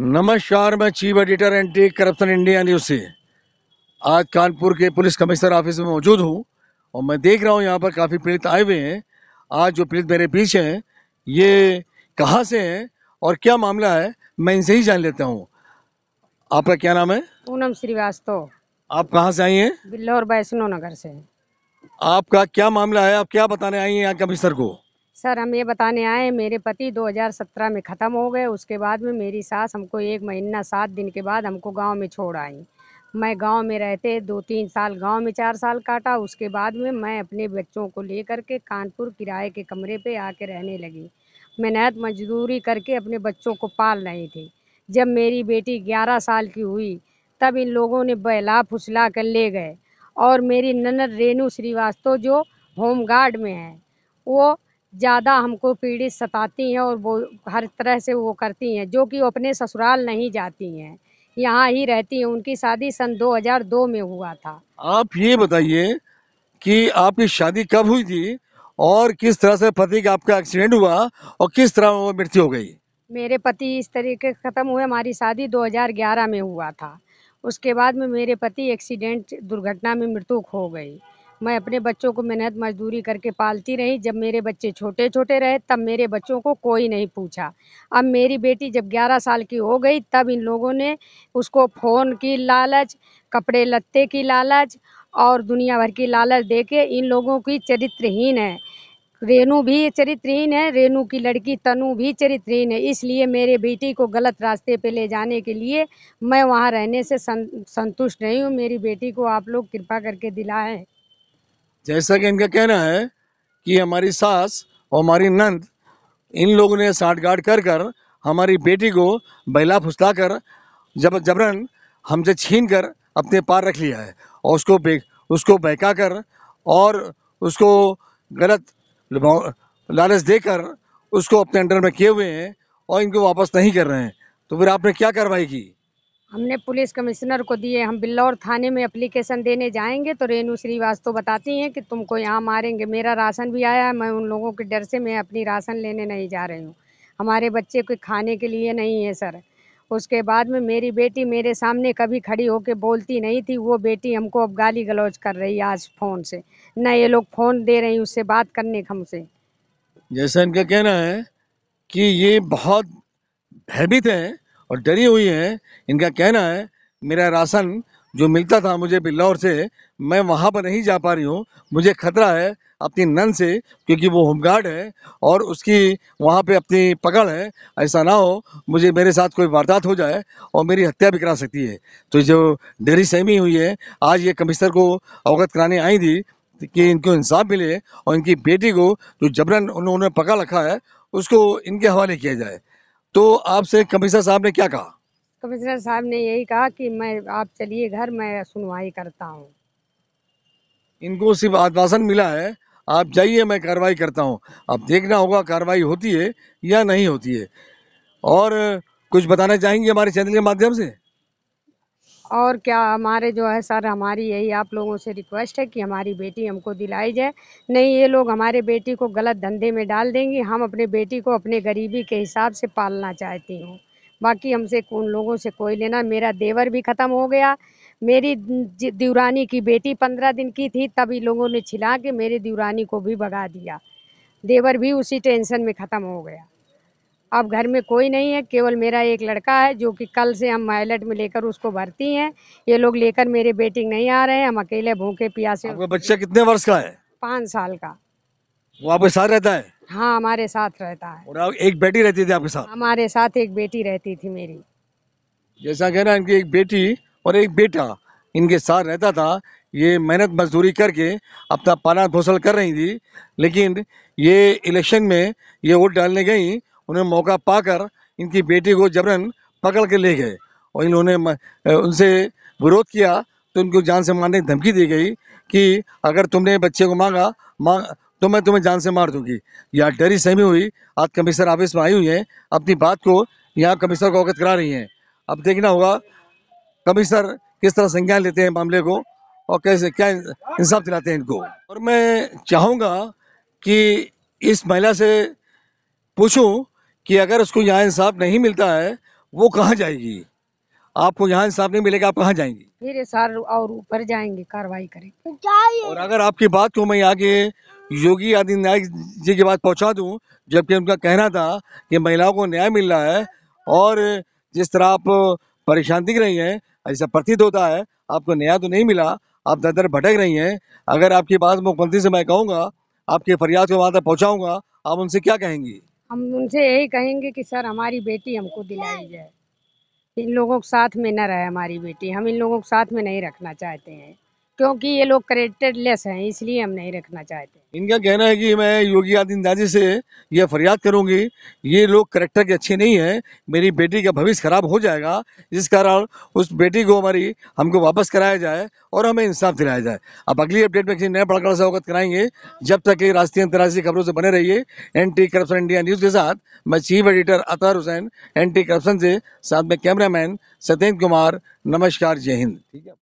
नमस्कार मैं chief editor anti corruption India news से आज कानपुर के पुलिस कमिश्नर ऑफिस में मौजूद हूँ और मैं देख रहा हूँ यहाँ पर काफ़ी पीड़ित आए हुए हैं आज जो पीड़ित मेरे पीछे हैं ये कहाँ से हैं और क्या मामला है मैं इनसे ही जान लेता हूँ आपका क्या नाम है पूनम श्रीवास्तव आप कहाँ से आई हैं बिल्लौर वैष्णो नगर से आपका क्या मामला है आप क्या बताने आई हैं यहाँ कमिश्नर को सर हम ये बताने आए हैं मेरे पति 2017 में ख़त्म हो गए उसके बाद में मेरी सास हमको एक महीना सात दिन के बाद हमको गांव में छोड़ आई मैं गांव में रहते दो तीन साल गांव में चार साल काटा उसके बाद में मैं अपने बच्चों को लेकर के कानपुर किराए के कमरे पे आके रहने लगी मेहनत मजदूरी करके अपने बच्चों को पाल रही थी जब मेरी बेटी ग्यारह साल की हुई तब इन लोगों ने बहला फुसला कर ले गए और मेरी ननद रेणु श्रीवास्तव जो होमगार्ड में है वो ज़्यादा हमको पीड़ित सताती हैं और वो हर तरह से वो करती हैं जो कि अपने ससुराल नहीं जाती हैं यहाँ ही रहती हैं उनकी शादी सन 2002 में हुआ था आप ये बताइए कि आपकी शादी कब हुई थी और किस तरह से पति का आपका एक्सीडेंट हुआ और किस तरह वो मृत्यु हो गई मेरे पति इस तरीके से ख़त्म हुए हमारी शादी 2011 में हुआ था उसके बाद में मेरे पति एक्सीडेंट दुर्घटना में मृत्यु हो गई मैं अपने बच्चों को मेहनत मजदूरी करके पालती रही जब मेरे बच्चे छोटे छोटे रहे तब मेरे बच्चों को कोई नहीं पूछा अब मेरी बेटी जब 11 साल की हो गई तब इन लोगों ने उसको फ़ोन की लालच कपड़े लत्ते की लालच और दुनिया भर की लालच दे के इन लोगों की चरित्रहीन है रेनू भी चरित्रहीन है रेनू की लड़की तनु भी चरित्रहीन है इसलिए मेरे बेटी को गलत रास्ते पे ले जाने के लिए मैं वहाँ रहने से संतुष्ट नहीं हूँ मेरी बेटी को आप लोग कृपा करके दिलाएं जैसा कि इनका कहना है कि हमारी सास और हमारी नंद इन लोगों ने साठगांठ कर कर हमारी बेटी को बैला फुसला कर जब जबरन हमसे छीन कर अपने पार रख लिया है और उसको बे उसको बहका कर और उसको गलत लालच देकर उसको अपने अंडर में किए हुए हैं और इनको वापस नहीं कर रहे हैं तो फिर आपने क्या कार्रवाई की हमने पुलिस कमिश्नर को दिए हम बिल्लौर थाने में अप्लीकेशन देने जाएंगे तो रेणु श्रीवास्तव तो बताती हैं कि तुमको यहाँ मारेंगे मेरा राशन भी आया है मैं उन लोगों के डर से मैं अपनी राशन लेने नहीं जा रही हूँ हमारे बच्चे को खाने के लिए नहीं है सर उसके बाद में मेरी बेटी मेरे सामने कभी खड़ी होकर बोलती नहीं थी वो बेटी हमको अब गाली गलौज कर रही है आज फ़ोन से न ये लोग फ़ोन दे रही उससे बात करने का हमसे जैसा इनका कहना है कि ये बहुत भयभीत हैं और डरी हुई हैं इनका कहना है मेरा राशन जो मिलता था मुझे बिल्लौर से मैं वहाँ पर नहीं जा पा रही हूँ मुझे खतरा है अपनी नन से क्योंकि वो होमगार्ड है और उसकी वहाँ पे अपनी पकड़ है ऐसा ना हो मुझे मेरे साथ कोई वारदात हो जाए और मेरी हत्या भी करा सकती है तो जो डेरी सहमी हुई है आज ये कमिश्नर को अवगत कराने आई थी कि इनको इंसाफ मिले और इनकी बेटी को जो जबरन उन्होंने पकड़ रखा है उसको इनके हवाले किया जाए तो आपसे कमिश्नर साहब ने क्या कहा कमिश्नर साहब ने यही कहा कि मैं आप चलिए घर मैं सुनवाई करता हूँ इनको सिर्फ आश्वासन मिला है आप जाइए मैं कार्रवाई करता हूँ अब देखना होगा कार्रवाई होती है या नहीं होती है और कुछ बताना चाहेंगे हमारे चैनल के माध्यम से और क्या हमारे जो है सर हमारी यही आप लोगों से रिक्वेस्ट है कि हमारी बेटी हमको दिलाई जाए नहीं ये लोग हमारे बेटी को गलत धंधे में डाल देंगी हम अपने बेटी को अपने गरीबी के हिसाब से पालना चाहती हूँ बाकी हमसे उन लोगों से कोई लेना मेरा देवर भी ख़त्म हो गया मेरी दीवरानी की बेटी पंद्रह दिन की थी तभी लोगों ने छिला के मेरे दीवरानी को भी भगा दिया देवर भी उसी टेंशन में ख़त्म हो गया अब घर में कोई नहीं है केवल मेरा एक लड़का है जो कि कल से हम माइलेट में लेकर उसको भरती हैं ये लोग लेकर मेरे बेटिंग नहीं आ रहे हैं हम अकेले भूखे आपका बच्चा कितने वर्ष का है पाँच साल का वो आपके साथ रहता है हाँ हमारे साथ रहता है और एक बेटी रहती थी आपके साथ हमारे साथ एक बेटी रहती थी मेरी जैसा कहना इनकी एक बेटी और एक बेटा इनके साथ रहता था ये मेहनत मजदूरी करके अपना पाना पोषण कर रही थी लेकिन ये इलेक्शन में ये वोट डालने गई उन्हें मौका पाकर इनकी बेटी को जबरन पकड़ के ले गए और इन्होंने उनसे विरोध किया तो उनको जान से मारने की धमकी दी गई कि अगर तुमने बच्चे को मांगा मांग तो मैं तुम्हें जान से मार दूंगी या डरी सहमी हुई आज कमिश्नर ऑफिस में आई हुई हैं अपनी बात को यहाँ कमिश्नर को अवगत करा रही हैं अब देखना होगा कमिश्नर किस तरह संज्ञान लेते हैं मामले को और कैसे क्या इंसाफ दिलाते हैं इनको और मैं चाहूँगा कि इस महिला से पूछूं कि अगर उसको यहाँ इंसाफ नहीं मिलता है वो कहाँ जाएगी आपको यहाँ इंसाफ नहीं मिलेगा आप कहाँ जाएंगी फिर सर और ऊपर जाएंगे कार्रवाई करेंगे और अगर आपकी बात को मैं आगे योगी आदित्यनाथ जी के बाद पहुँचा दूँ जबकि उनका कहना था कि महिलाओं को न्याय मिल रहा है और जिस तरह आप परेशान दिख रही हैं ऐसा प्रतीत होता है आपको न्याय तो नहीं मिला आप दर दर भटक रही हैं अगर आपकी बात मुख्यमंत्री से मैं कहूँगा आपके फरियाद को वहाँ तक पहुँचाऊँगा आप उनसे क्या कहेंगी हम उनसे यही कहेंगे कि सर हमारी बेटी हमको दिलाई जाए इन लोगों के साथ में न रहे हमारी बेटी हम इन लोगों को साथ में नहीं रखना चाहते हैं क्योंकि ये लोग क्रेडिट लेस हैं इसलिए हम नहीं रखना चाहते इनका कहना है कि मैं योगी आदित्यनाथ से यह फरियाद करूंगी ये लोग करेक्टर के अच्छे नहीं है मेरी बेटी का भविष्य खराब हो जाएगा जिस कारण उस बेटी को हमारी हमको वापस कराया जाए और हमें इंसाफ दिलाया जाए अब अगली अपडेट में किसी नए पड़कर से अवगत कराएंगे जब तक ये राष्ट्रीय अंतर्राष्ट्रीय खबरों से बने रहिए एंटी करप्शन इंडिया न्यूज़ के साथ मैं chief editor Atar Hussain anti corruption से साथ में कैमरामैन सत्येंद्र कुमार नमस्कार जय हिंद ठीक है